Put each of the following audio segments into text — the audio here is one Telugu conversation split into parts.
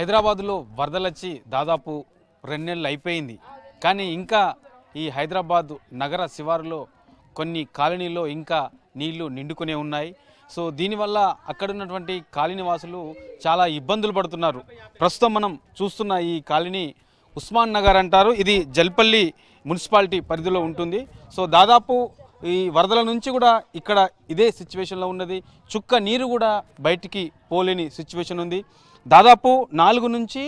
హైదరాబాదులో వరదలొచ్చి దాదాపు రెండు నెలలు అయిపోయింది కానీ ఇంకా ఈ హైదరాబాద్ నగర శివారులో కొన్ని కాలనీలో ఇంకా నీళ్లు నిండుకునే ఉన్నాయి సో దీనివల్ల అక్కడున్నటువంటి ఉన్నటువంటి కాలనీవాసులు చాలా ఇబ్బందులు పడుతున్నారు ప్రస్తుతం మనం చూస్తున్న ఈ కాలనీ ఉస్మాన్ నగర్ అంటారు ఇది జల్పల్లి మున్సిపాలిటీ పరిధిలో ఉంటుంది సో దాదాపు ఈ వరదల నుంచి కూడా ఇక్కడ ఇదే సిచ్యువేషన్లో ఉన్నది చుక్క నీరు కూడా బయటికి పోలేని సిచ్యువేషన్ ఉంది దాదాపు నాలుగు నుంచి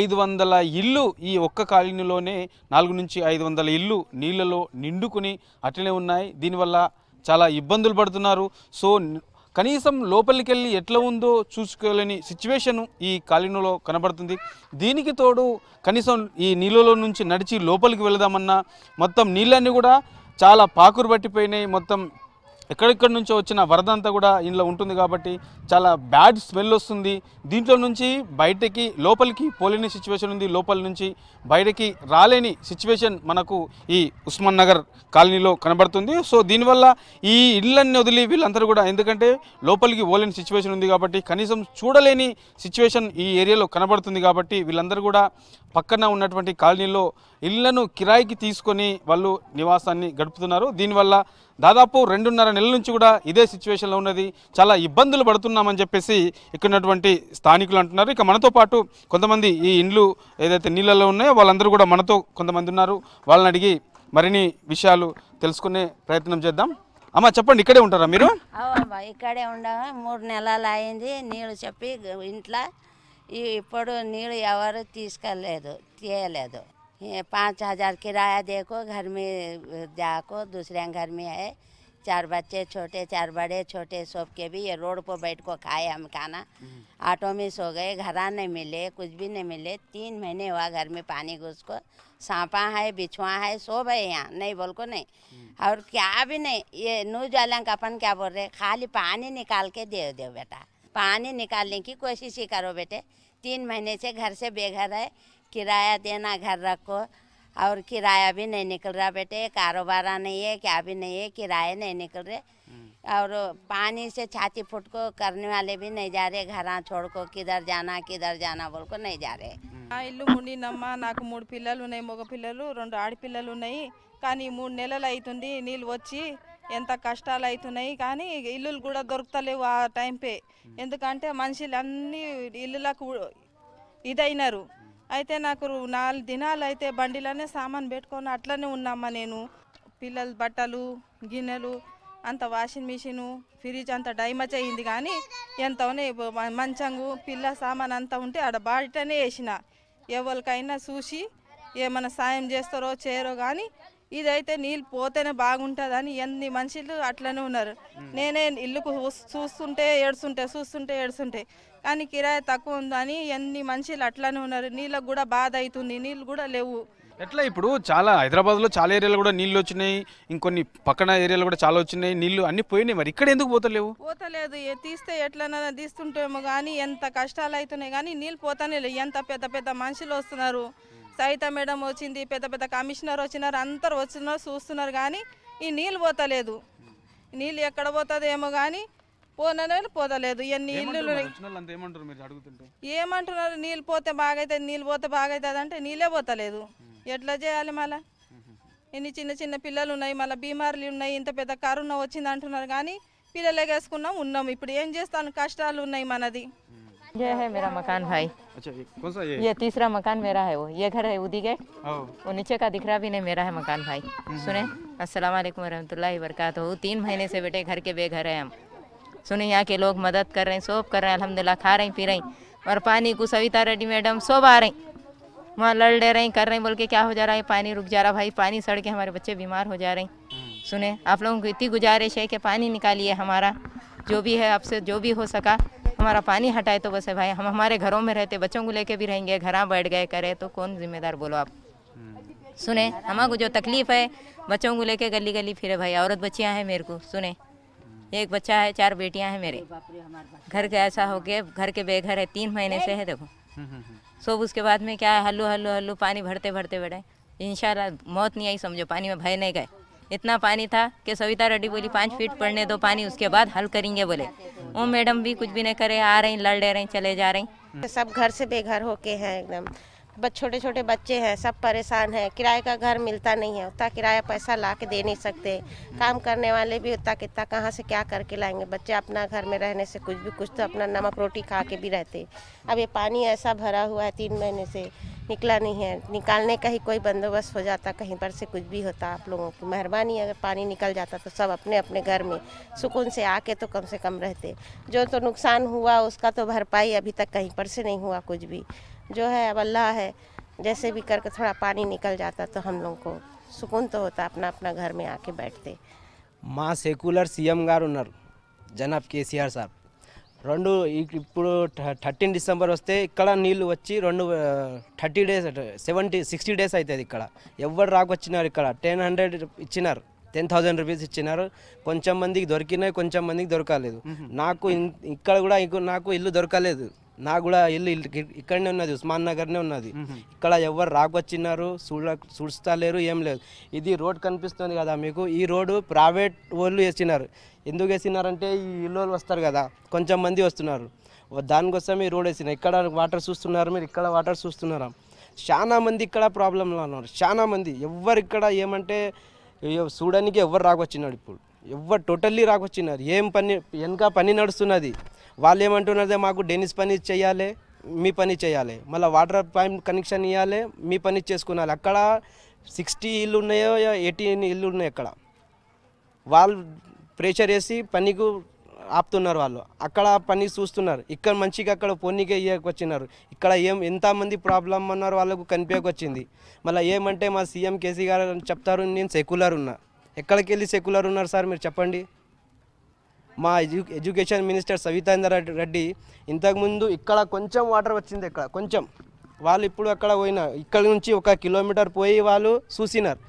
ఐదు వందల ఇల్లు ఈ ఒక్క కాలనీలోనే నాలుగు నుంచి ఐదు వందల ఇల్లు నీళ్ళలో నిండుకుని అట్లనే ఉన్నాయి దీనివల్ల చాలా ఇబ్బందులు పడుతున్నారు సో కనీసం లోపలికి వెళ్ళి ఎట్లా ఉందో చూసుకోలేని సిచ్యువేషన్ ఈ కాలనీలో కనబడుతుంది దీనికి తోడు కనీసం ఈ నీళ్ళలో నుంచి నడిచి లోపలికి వెళదామన్నా మొత్తం నీళ్ళన్నీ కూడా చాలా పాకురు పట్టిపోయినాయి మొత్తం ఎక్కడెక్కడి నుంచో వచ్చిన వరద అంతా కూడా ఇందులో ఉంటుంది కాబట్టి చాలా బ్యాడ్ స్మెల్ వస్తుంది దీంట్లో నుంచి బయటకి లోపలికి పోలేని సిచ్యువేషన్ ఉంది లోపల నుంచి బయటకి రాలేని సిచ్యువేషన్ మనకు ఈ ఉస్మాన్ నగర్ కాలనీలో కనబడుతుంది సో దీనివల్ల ఈ ఇళ్ళన్ని వదిలి వీళ్ళందరూ కూడా ఎందుకంటే లోపలికి పోలేని సిచ్యువేషన్ ఉంది కాబట్టి కనీసం చూడలేని సిచ్యువేషన్ ఈ ఏరియాలో కనబడుతుంది కాబట్టి వీళ్ళందరూ కూడా పక్కన ఉన్నటువంటి కాలనీలో ఇళ్లను కిరాయికి తీసుకొని వాళ్ళు నివాసాన్ని గడుపుతున్నారు దీనివల్ల దాదాపు రెండున్నర నెలల నుంచి కూడా ఇదే సిచ్యువేషన్లో ఉన్నది చాలా ఇబ్బందులు పడుతున్నామని చెప్పేసి ఇక్కడున్నటువంటి స్థానికులు అంటున్నారు ఇక మనతో పాటు కొంతమంది ఈ ఇండ్లు ఏదైతే నీళ్ళలో ఉన్నాయో వాళ్ళందరూ కూడా మనతో కొంతమంది ఉన్నారు వాళ్ళని అడిగి మరిన్ని విషయాలు తెలుసుకునే ప్రయత్నం చేద్దాం అమ్మ చెప్పండి ఇక్కడే ఉంటారా మీరు ఇక్కడే ఉండగా మూడు నెలలు అయింది నీళ్ళు చెప్పి ఇంట్లో ఇప్పుడు నీళ్ళు ఎవరు తీసుకెళ్ళలేదు తీయలేదు पाँच हज़ार किराया देखो घर में जाको दूसरे घर में है चार बच्चे छोटे चार बड़े छोटे सब के भी ये रोड पर बैठ को खाए हम खाना ऑटो में सो गए घर नहीं मिले कुछ भी नहीं मिले तीन महीने हुआ घर में पानी घुस को सांपा है बिछुआ है सो है यहाँ नहीं बोल को नहीं हम्म। और क्या भी नहीं ये न्यूज वाला का अपन क्या बोल रहे खाली पानी निकाल के दे दो बेटा पानी निकालने की कोशिश ही करो बेटे तीन महीने से घर से बेघर है किराया देना घर रखो और किराया भी नहीं निकल रहा बेटे कारोबार नहीं है क्या भी नहीं है किराए नहीं निकल रहे और पानी से छाती फुट को करने वाले भी नहीं जा रहे घर छोड़ को किधर जाना किधर जाना बोल को नहीं जा रहे నా ఇల్లు ఉండినమ్మా నాకు మూడు పిల్లలు ఉన్నాయి మగ పిల్లలు రెండు ఆడపిల్లలు ఉన్నాయి కానీ మూడు నెలలు అవుతుంది నీళ్ళు వచ్చి ఎంత కష్టాలు అవుతున్నాయి కానీ ఇల్లులు కూడా దొరుకుతలేవు ఆ టైంపే ఎందుకంటే మనుషులు అన్ని ఇల్లులకు ఇదైనారు అయితే నాకు నాలుగు దినాలు అయితే బండిలోనే సామాన్ పెట్టుకొని అట్లనే ఉన్నామా నేను పిల్లల బట్టలు గిన్నెలు అంత వాషింగ్ మిషను ఫ్రిడ్జ్ అంత డైమచ్ అయింది కానీ ఎంతోనే మంచంగు పిల్ల సామాన్ అంతా ఉంటే ఆడ బాటనే వేసిన ఎవరికైనా చూసి ఏమైనా సాయం చేస్తారో చేయరో కానీ ఇదైతే నీళ్ళు పోతేనే బాగుంటుందని ఎన్ని మనుషులు అట్లనే ఉన్నారు నేనే ఇల్లుకు చూస్తుంటే ఏడుస్తుంటే చూస్తుంటే ఏడుస్తుంటే కానీ కిరాయి తక్కువ ఉందని ఎన్ని మనుషులు అట్లనే ఉన్నారు నీళ్ళకు కూడా బాధ అవుతుంది నీళ్ళు కూడా లేవు ఎట్లా ఇప్పుడు చాలా హైదరాబాద్లో చాలా ఏరియాలు కూడా నీళ్ళు వచ్చినాయి ఇంకొన్ని పక్కన ఏరియాలు కూడా చాలా వచ్చినాయి నీళ్ళు అన్ని పోయినాయి మరి ఇక్కడ ఎందుకు పోతలేవు పోతలేదు తీస్తే ఎట్లనైనా తీస్తుంటేమో కానీ ఎంత కష్టాలు అవుతున్నాయి కానీ నీళ్ళు పోతానే ఎంత పెద్ద పెద్ద మనుషులు వస్తున్నారు సైత మేడం వచ్చింది పెద్ద పెద్ద కమిషనర్ వచ్చినారు అందరు వచ్చినారు చూస్తున్నారు కానీ ఈ నీళ్ళు పోతలేదు నీళ్ళు ఎక్కడ పోతుందేమో కానీ పోనని పోతలేదు ఇవన్నీ ఇల్లు ఏమంటున్నారు నీళ్ళు పోతే బాగైతుంది నీళ్ళు పోతే బాగైతుంది అంటే నీళ్ళే పోతలేదు ఎట్లా చేయాలి మళ్ళా ఎన్ని చిన్న చిన్న పిల్లలు ఉన్నాయి మళ్ళీ బీమార్లు ఉన్నాయి ఇంత పెద్ద కరోనా వచ్చింది అంటున్నారు కానీ పిల్లలే వేసుకున్నాం ఉన్నాం ఇప్పుడు ఏం చేస్తాను కష్టాలు ఉన్నాయి మనది ये है मेरा मकान भाई अच्छा ये कौन सा ये ये तीसरा मकान मेरा है वो ये घर है उदी गेट वो नीचे का दिख रहा भी नहीं मेरा है मकान भाई हम्म, हम्म। सुने अस्सलाम वालेकुम वरहमतुल्लाहि वरकत तीन महीने से बेटे घर के बेघर है हम सुने यहाँ के लोग मदद कर रहे हैं सोप कर रहे हैं अलहमदिल्ला खा रही पी रही और पानी को सविता रेड्डी मैडम सोब आ रही वहाँ लड़ ले रही कर रही बोल के क्या हो जा रहा है पानी रुक जा रहा भाई पानी सड़ के हमारे बच्चे बीमार हो जा रहे हैं हम्म। सुने आप लोगों को इतनी गुजारिश है कि पानी निकालिए हमारा जो भी है आपसे जो भी हो सका हमारा पानी हटाए तो बस है भाई हम हमारे घरों में रहते बच्चों को लेके भी रहेंगे घर बैठ गए करे तो कौन जिम्मेदार बोलो आप सुने हमारे जो तकलीफ है बच्चों को लेके गली गली फिरे भाई औरत बच्चियाँ हैं मेरे को सुने एक बच्चा है चार बेटियाँ हैं मेरे घर के ऐसा हो गया घर के बेघर है तीन महीने से है देखो सब उसके बाद में क्या है हल्लू हल्लू हल्लू पानी भरते भरते बढ़े इंशाल्लाह मौत नहीं आई समझो पानी में भय नहीं गए इतना पानी था कि सविता रेड्डी बोली पाँच फीट पड़ने दो पानी उसके बाद हल करेंगे बोले वो मैडम भी कुछ भी नहीं करे आ रही लड़ ले रही चले जा रही सब घर से बेघर होके हैं एकदम बस छोटे छोटे बच्चे हैं सब परेशान हैं किराए का घर मिलता नहीं है उतना किराया पैसा ला के दे नहीं सकते काम करने वाले भी उतना कितना कहाँ से क्या करके लाएंगे बच्चे अपना घर में रहने से कुछ भी कुछ तो अपना नमक रोटी खा के भी रहते अब ये पानी ऐसा भरा हुआ है तीन महीने से निकला नहीं है निकालने का ही कोई बंदोबस्त हो जाता कहीं पर से कुछ भी होता आप लोगों की मेहरबानी अगर पानी निकल जाता तो सब अपने अपने घर में सुकून से आके तो कम से कम रहते जो तो नुकसान हुआ उसका तो भरपाई अभी तक कहीं पर से नहीं हुआ कुछ भी जो है अब अल्लाह है जैसे भी करके थोड़ा पानी निकल जाता तो हम लोग को सुकून तो होता अपना अपना घर में आके बैठते माँ सेकुलर सी एम उनर जनाब के सी आर साहब రెండు ఇప్పుడు థర్టీన్ డిసెంబర్ వస్తే ఇక్కడ నీళ్ళు వచ్చి రెండు thirty days seventy sixty days అవుతుంది ఇక్కడ ఎవరు రాకొచ్చినారు ఇక్కడ టెన్ హండ్రెడ్ ఇచ్చినారు టెన్ థౌజండ్ రూపీస్ ఇచ్చినారు కొంచెం మందికి దొరికినాయి కొంచెం మందికి దొరకలేదు నాకు ఇక్కడ కూడా నాకు ఇల్లు దొరకలేదు నాకు కూడా వెళ్ళి ఇక్కడనే ఉన్నది ఉస్మాన్ నగర్నే ఉన్నది ఇక్కడ ఎవరు రాకొచ్చినారు చూడ చూస్తా లేరు ఏం లేదు ఇది రోడ్ కనిపిస్తుంది కదా మీకు ఈ రోడ్డు ప్రైవేట్ వాళ్ళు వేసినారు ఎందుకు వేసినారంటే ఈ ఇల్లు వస్తారు కదా కొంచెం మంది వస్తున్నారు దానికోసం ఈ రోడ్ వేసినారు ఇక్కడ వాటర్ చూస్తున్నారు మీరు ఇక్కడ వాటర్ చూస్తున్నారా చాలా మంది ఇక్కడ ప్రాబ్లంలో ఉన్నారు చాలా మంది ఎవరు ఇక్కడ ఏమంటే చూడడానికి ఎవరు రాకొచ్చినారు ఇప్పుడు ఎవరు టోటల్లీ రాకొచ్చినారు ఏం పని వెనక పని నడుస్తున్నది వాళ్ళు ఏమంటున్నారు మాకు డెనిస్ పని చేయాలి మీ పని చేయాలి మళ్ళీ వాటర్ పైప్ కనెక్షన్ ఇవ్వాలి మీ పని చేసుకోవాలి అక్కడ సిక్స్టీ ఇల్లు ఉన్నాయో ఎయిటీన్ ఇల్లు ఉన్నాయి అక్కడ వాళ్ళు ప్రెషర్ వేసి పనికి ఆపుతున్నారు వాళ్ళు అక్కడ పని చూస్తున్నారు ఇక్కడ మంచిగా అక్కడ పొన్నికే ఇయ్యకొచ్చినారు ఇక్కడ ఏం ఎంతమంది ప్రాబ్లం అన్నారు వాళ్ళకు కనిపించకొచ్చింది మళ్ళీ ఏమంటే మా సీఎం కేసీ గారు చెప్తారు నేను సెక్యులర్ ఉన్నా ఎక్కడికి వెళ్ళి సెక్యులర్ ఉన్నారు సార్ మీరు చెప్పండి మా ఎడ్యు ఎడ్యుకేషన్ మినిస్టర్ సవితేందర్ రెడ్డి ఇంతకుముందు ఇక్కడ కొంచెం వాటర్ వచ్చింది ఇక్కడ కొంచెం వాళ్ళు ఇప్పుడు అక్కడ పోయిన ఇక్కడ నుంచి ఒక కిలోమీటర్ పోయి వాళ్ళు చూసినారు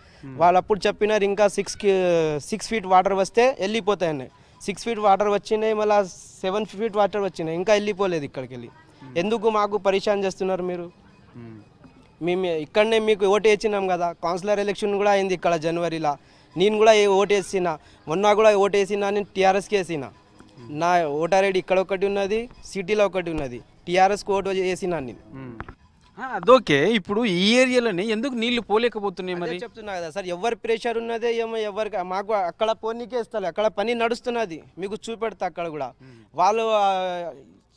వాళ్ళు అప్పుడు చెప్పినారు ఇంకా సిక్స్ సిక్స్ ఫీట్ వాటర్ వస్తే వెళ్ళిపోతాయని సిక్స్ ఫీట్ వాటర్ వచ్చినాయి మళ్ళీ సెవెన్ ఫీట్ వాటర్ వచ్చినాయి ఇంకా వెళ్ళిపోలేదు ఇక్కడికి వెళ్ళి ఎందుకు మాకు పరిశాన్ చేస్తున్నారు మీరు మేము ఇక్కడనే మీకు ఓటు వేసినాం కదా కౌన్సిలర్ ఎలక్షన్ కూడా అయింది ఇక్కడ జనవరిలో నేను కూడా ఓటేసిన మొన్న కూడా ఓటేసినా నేను టీఆర్ఎస్కి వేసిన నా ఓటర్ ఐడి ఇక్కడ ఒకటి ఉన్నది సిటీలో ఒకటి ఉన్నది టీఆర్ఎస్కి ఓటు వేసిన నేను అదొకే ఇప్పుడు ఈ ఏరియాలోనే ఎందుకు నీళ్లు పోలేకపోతున్నాయి మరి చెప్తున్నా కదా సార్ ఎవరి ప్రెషర్ ఉన్నదే ఏమో ఎవరికి మాకు అక్కడ పోనీకే ఇస్తారు అక్కడ పని నడుస్తున్నది మీకు చూపెడతా అక్కడ కూడా వాళ్ళు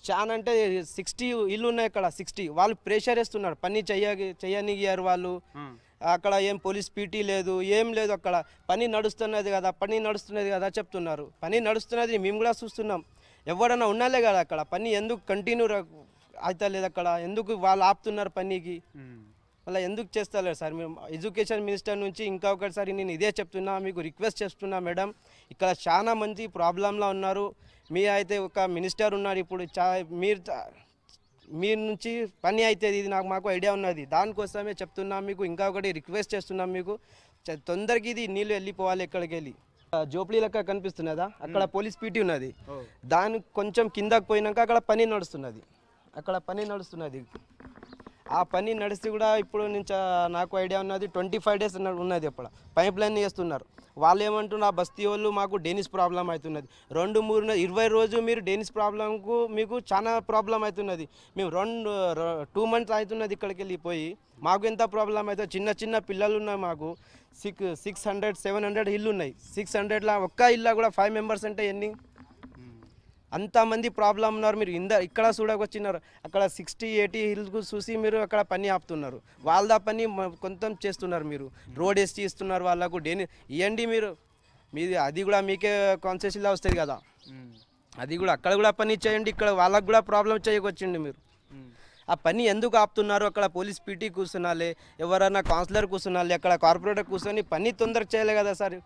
చాలా అంటే సిక్స్టీ ఇల్లు ఉన్నాయి అక్కడ సిక్స్టీ వాళ్ళు ప్రెషర్ వేస్తున్నారు పని చెయ్య చెయ్యనిగారు వాళ్ళు అక్కడ ఏం పోలీస్ పీటీ లేదు ఏం లేదు అక్కడ పని నడుస్తున్నది కదా పని నడుస్తున్నది కదా చెప్తున్నారు పని నడుస్తున్నది మేము కూడా చూస్తున్నాం ఎవడన్నా ఉన్నాలే కదా అక్కడ పని ఎందుకు కంటిన్యూ అవుతలేదు అక్కడ ఎందుకు వాళ్ళు ఆపుతున్నారు పనికి అలా ఎందుకు చేస్తలేదు సార్ మేము ఎడ్యుకేషన్ మినిస్టర్ నుంచి ఇంకా ఒకసారి నేను ఇదే చెప్తున్నా మీకు రిక్వెస్ట్ చేస్తున్నా మేడం ఇక్కడ చాలా మంది ప్రాబ్లంలో ఉన్నారు మీ అయితే ఒక మినిస్టర్ ఉన్నారు ఇప్పుడు చా మీరు మీ నుంచి పని అవుతుంది ఇది నాకు మాకు ఐడియా ఉన్నది దానికోసమే చెప్తున్నాం మీకు ఇంకా ఒకటి రిక్వెస్ట్ చేస్తున్నాం మీకు తొందరగా ఇది నీళ్ళు వెళ్ళిపోవాలి ఎక్కడికి వెళ్ళి జోపిడీ లెక్క కనిపిస్తున్నదా అక్కడ పోలీస్ పీటీ ఉన్నది దాని కొంచెం కిందకు పోయినాక అక్కడ పని నడుస్తున్నది అక్కడ పని నడుస్తున్నది ఆ పని నడిస్తే కూడా ఇప్పుడు నుంచి నాకు ఐడియా ఉన్నది ట్వంటీ ఫైవ్ డేస్ ఉన్నది ఇప్పుడు పైప్ లైన్ చేస్తున్నారు వాళ్ళు ఏమంటున్నారు ఆ బస్తీ వాళ్ళు మాకు డెనిస్ ప్రాబ్లం అవుతున్నది రెండు మూడు ఇరవై రోజు మీరు డెనిస్ ప్రాబ్లంకు మీకు చాలా ప్రాబ్లం అవుతున్నది మేము రెండు టూ మంత్స్ అవుతున్నది ఇక్కడికి వెళ్ళిపోయి మాకు ఎంత ప్రాబ్లం అవుతుంది చిన్న చిన్న పిల్లలు ఉన్నాయి మాకు six six hundred seven hundred ఇల్లు ఉన్నాయి సిక్స్ హండ్రెడ్లో ఒక్క ఇల్లా కూడా ఫైవ్ మెంబర్స్ అంటే ఎన్ని అంతమంది ప్రాబ్లం ఉన్నారు మీరు ఇంద ఇక్కడ చూడకొచ్చినారు అక్కడ సిక్స్టీ ఎయిటీ హిల్స్ చూసి మీరు అక్కడ పని ఆపుతున్నారు వాళ్ళ పని కొంత చేస్తున్నారు మీరు రోడ్ వేసి ఇస్తున్నారు వాళ్ళకు డేని ఇవ్వండి మీరు మీది అది కూడా మీకే కాన్సెషన్లా వస్తుంది కదా అది కూడా అక్కడ కూడా పని చేయండి ఇక్కడ వాళ్ళకు కూడా ప్రాబ్లం చేయకొచ్చండి మీరు ఆ పని ఎందుకు ఆపుతున్నారు అక్కడ పోలీస్ పీటీ కూర్చున్నాలి ఎవరైనా కౌన్సిలర్ కూర్చున్నాలి అక్కడ కార్పొరేటర్ కూర్చొని పని తొందర చేయలే కదా సార్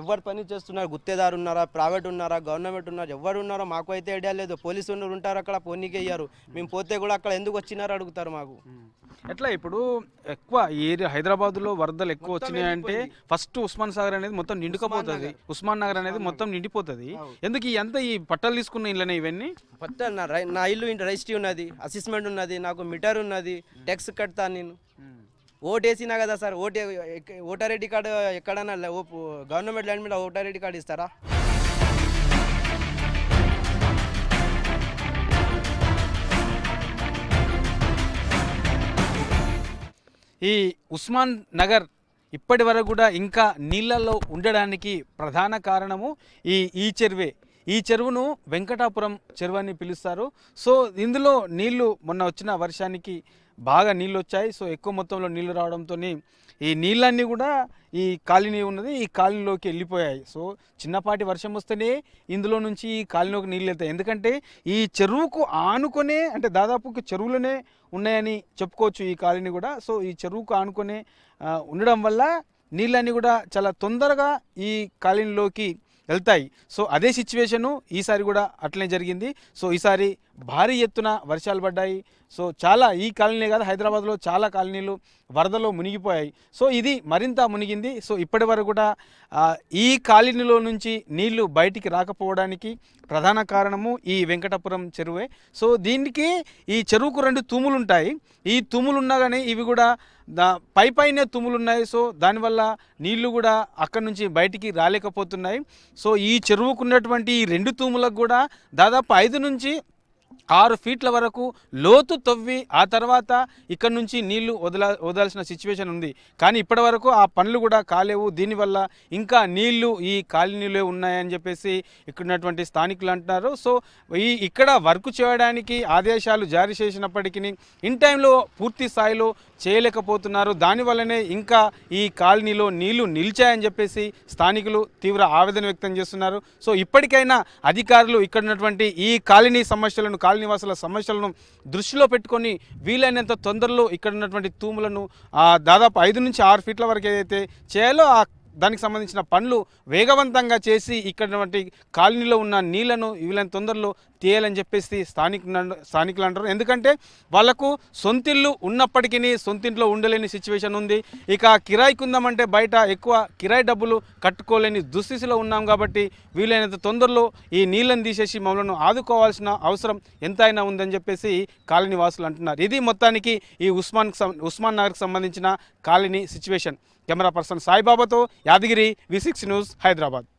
ఎవరు పని చేస్తున్నారు గుత్తేదారు ఉన్నారా ప్రైవేట్ ఉన్నారా గవర్నమెంట్ ఉన్నారా ఎవరు ఉన్నారో మాకు అయితే ఐడియా లేదు పోలీసు ఉంటారు అక్కడ పోనీకి అయ్యారు మేము పోతే కూడా అక్కడ ఎందుకు వచ్చినారో అడుగుతారు మాకు ఎట్లా ఇప్పుడు ఎక్కువ ఏరియా హైదరాబాద్లో వరదలు ఎక్కువ వచ్చినాయి అంటే ఫస్ట్ ఉస్మాన్ సాగర్ అనేది మొత్తం నిండుకపోతుంది ఉస్మాన్ నగర్ అనేది మొత్తం నిండిపోతుంది ఎందుకు ఎంత ఈ పట్టాలు తీసుకున్న ఇళ్ళనే ఇవన్నీ పట్టాలు నా ఇల్లు ఇంటి రిజిస్ట్రీ ఉన్నది అసెస్మెంట్ ఉన్నది నాకు మీటర్ ఉన్నది ట్యాక్స్ కడతాను నేను ఓటేసినా కదా సార్ ఓటే ఓటర్ ఐడి కార్డు ఎక్కడన్నా గవర్నమెంట్ ల్యాండ్ మీద ఓటర్ ఐడి కార్డు ఇస్తారా ఈ ఉస్మాన్ నగర్ ఇప్పటి వరకు కూడా ఇంకా నీళ్ళల్లో ఉండడానికి ప్రధాన కారణము ఈ ఈ ఈ చెరువును వెంకటాపురం చెరువు అని పిలుస్తారు సో ఇందులో నీళ్లు మొన్న వచ్చిన వర్షానికి బాగా నీళ్ళు వచ్చాయి సో ఎక్కువ మొత్తంలో నీళ్లు రావడంతో ఈ నీళ్ళన్నీ కూడా ఈ కాలనీ ఉన్నది ఈ కాలనీలోకి వెళ్ళిపోయాయి సో చిన్నపాటి వర్షం వస్తేనే ఇందులో నుంచి ఈ కాలనీలోకి నీళ్ళు వెళ్తాయి ఎందుకంటే ఈ చెరువుకు ఆనుకొనే అంటే దాదాపు చెరువులోనే ఉన్నాయని చెప్పుకోవచ్చు ఈ కాలనీ కూడా సో ఈ చెరువుకు ఆనుకొనే ఉండడం వల్ల నీళ్ళన్నీ కూడా చాలా తొందరగా ఈ కాలనీలోకి వెళ్తాయి సో అదే సిచ్యువేషను ఈసారి కూడా అట్లనే జరిగింది సో ఈసారి భారీ ఎత్తున వర్షాలు పడ్డాయి సో చాలా ఈ కాలనీ కాదు హైదరాబాద్లో చాలా కాలనీలు వరదలో మునిగిపోయాయి సో ఇది మరింత మునిగింది సో ఇప్పటి వరకు కూడా ఈ కాలనీలో నుంచి నీళ్లు బయటికి రాకపోవడానికి ప్రధాన కారణము ఈ వెంకటపురం చెరువే సో దీనికి ఈ చెరువుకు రెండు తూములు ఉంటాయి ఈ తూములు ఉన్నా కానీ ఇవి కూడా దా పై పైనే తుమ్ములున్నాయి సో దానివల్ల నీళ్లు కూడా అక్కడి నుంచి బయటికి రాలేకపోతున్నాయి సో ఈ చెరువుకున్నటువంటి ఈ రెండు తూములకు కూడా దాదాపు ఐదు నుంచి ఆరు ఫీట్ల వరకు లోతు తవ్వి ఆ తర్వాత ఇక్కడ నుంచి నీళ్లు వదల వదలాల్సిన సిచ్యువేషన్ ఉంది కానీ ఇప్పటి వరకు ఆ పనులు కూడా కాలేవు దీనివల్ల ఇంకా నీళ్లు ఈ కాలనీలో ఉన్నాయని చెప్పేసి ఇక్కడ ఉన్నటువంటి స్థానికులు అంటున్నారు సో ఈ ఇక్కడ వర్క్ చేయడానికి ఆదేశాలు జారీ చేసినప్పటికీ ఇన్ టైంలో పూర్తి స్థాయిలో చేయలేకపోతున్నారు దానివల్లనే ఇంకా ఈ కాలనీలో నీళ్లు నిలిచాయని చెప్పేసి స్థానికులు తీవ్ర ఆవేదన వ్యక్తం చేస్తున్నారు సో ఇప్పటికైనా అధికారులు ఇక్కడ ఉన్నటువంటి ఈ కాలనీ సమస్యలను కాలనీ నివాసుల సమస్యలను దృష్టిలో పెట్టుకొని వీలైనంత తొందరలో ఇక్కడ ఉన్నటువంటి తూములను దాదాపు ఐదు నుంచి ఆరు ఫీట్ల వరకు ఏదైతే చేయాలో ఆ దానికి సంబంధించిన పనులు వేగవంతంగా చేసి ఇక్కడటువంటి కాలనీలో ఉన్న నీళ్లను వీళ్ళని తొందరలో తీయాలని చెప్పేసి స్థానిక స్థానికులు అంటారు ఎందుకంటే వాళ్లకు సొంతిల్లు ఉన్నప్పటికీ సొంతింట్లో ఉండలేని సిచ్యువేషన్ ఉంది ఇక కిరాయి కుందామంటే బయట ఎక్కువ కిరాయి డబ్బులు కట్టుకోలేని దుస్థితిలో ఉన్నాం కాబట్టి వీలైనంత తొందరలో ఈ నీళ్లను తీసేసి మమ్మల్ని ఆదుకోవాల్సిన అవసరం ఎంతైనా ఉందని చెప్పేసి కాలనీ వాసులు అంటున్నారు ఇది మొత్తానికి ఈ ఉస్మాన్ ఉస్మాన్ నగర్కి సంబంధించిన కాలనీ సిచ్యువేషన్ కెమెరా పర్సన్ సాయిబాబాతో యాదగిరి వి న్యూస్ హైదరాబాద్